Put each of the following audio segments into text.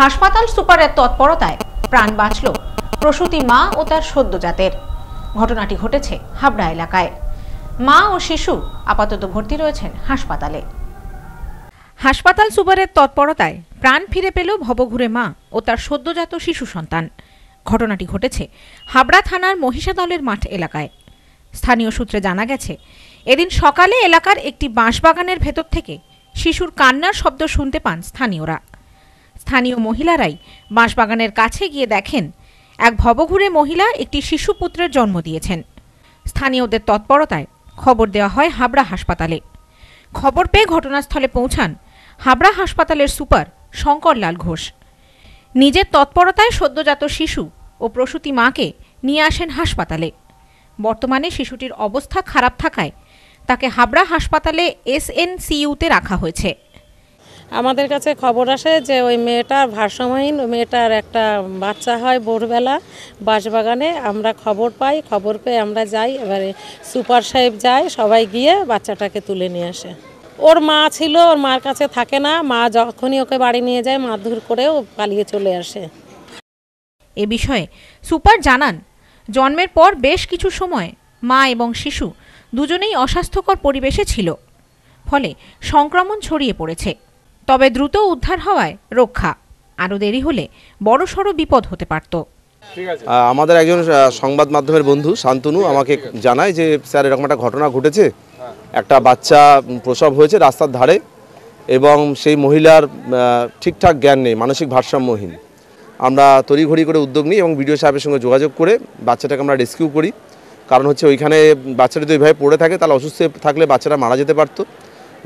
হাসপাতাল সুপারের তৎপরতায় প্রাণ বাঁচল প্রসূতি মা ও তার সদ্যজাতের ঘটনাটি ঘটেছে হাবড়া এলাকায় মা ও শিশু আপাতত ভর্তি রয়েছেন হাসপাতালে হাসপাতাল সুপারের তৎপরতায় প্রাণ ফিরে পেল ভবঘুরে মা ও তার সদ্যজাত শিশু সন্তান ঘটনাটি ঘটেছে হাবড়া থানার মহিষাদলের মাঠ এলাকায় স্থানীয় সূত্রে জানা গেছে এদিন সকালে এলাকার একটি বাঁশবাগানের ভেতর থেকে শিশুর কান্নার শব্দ শুনতে পান স্থানীয়রা স্থানীয় মহিলারাই বাঁশবাগানের কাছে গিয়ে দেখেন এক ভবঘুরে মহিলা একটি শিশু পুত্রের জন্ম দিয়েছেন স্থানীয়দের তৎপরতায় খবর দেওয়া হয় হাবড়া হাসপাতালে খবর পেয়ে ঘটনাস্থলে পৌঁছান হাবড়া হাসপাতালের সুপার শঙ্করলাল ঘোষ নিজের তৎপরতায় সদ্যজাত শিশু ও প্রসূতি মাকে নিয়ে আসেন হাসপাতালে বর্তমানে শিশুটির অবস্থা খারাপ থাকায় তাকে হাবড়া হাসপাতালে এসএনসিইউতে রাখা হয়েছে আমাদের কাছে খবর আসে যে ওই মেয়েটা ভারসাম্যহীন ওই মেয়েটার একটা বাচ্চা হয় ভোরবেলা বাঁশবাগানে আমরা খবর পাই খবর পেয়ে আমরা যাই এবারে সুপার সাহেব যায় সবাই গিয়ে বাচ্চাটাকে তুলে নিয়ে আসে ওর মা ছিল ওর মার কাছে থাকে না মা যখনই ওকে বাড়ি নিয়ে যায় মারধর করেও পালিয়ে চলে আসে এ বিষয়ে সুপার জানান জন্মের পর বেশ কিছু সময় মা এবং শিশু দুজনেই অস্বাস্থ্যকর পরিবেশে ছিল ফলে সংক্রমণ ছড়িয়ে পড়েছে তবে দ্রুত উদ্ধার হওয়ায় রক্ষা আরও দেরি হলে বড়সড় বিপদ হতে পারত আমাদের একজন সংবাদ মাধ্যমের বন্ধু শান্তনু আমাকে জানায় যে স্যার এরকম একটা ঘটনা ঘটেছে হ্যাঁ। একটা বাচ্চা প্রসব হয়েছে রাস্তার ধারে এবং সেই মহিলার ঠিকঠাক জ্ঞান নেই মানসিক ভারসাম্যহীন আমরা তড়িঘড়ি করে উদ্যোগ নিই এবং বিডিও সাহেবের সঙ্গে যোগাযোগ করে বাচ্চাটাকে আমরা রেস্কিউ করি কারণ হচ্ছে ওইখানে বাচ্চাটা যদি ওইভাবে পড়ে থাকে তাহলে অসুস্থ থাকলে বাচ্চাটা মারা যেতে পারতো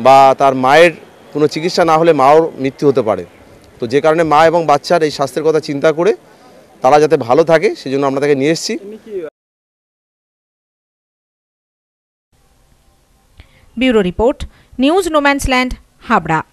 বা তার মায়ের কোনো চিকিৎসা না হলে মাও মৃত্যু হতে পারে তো যে কারণে মা এবং বাচ্চার এই স্বাস্থ্যের কথা চিন্তা করে তারা যাতে ভালো থাকে সেজন্য আমরা তাকে নিয়ে এসেছি bureau report news no man's land Habra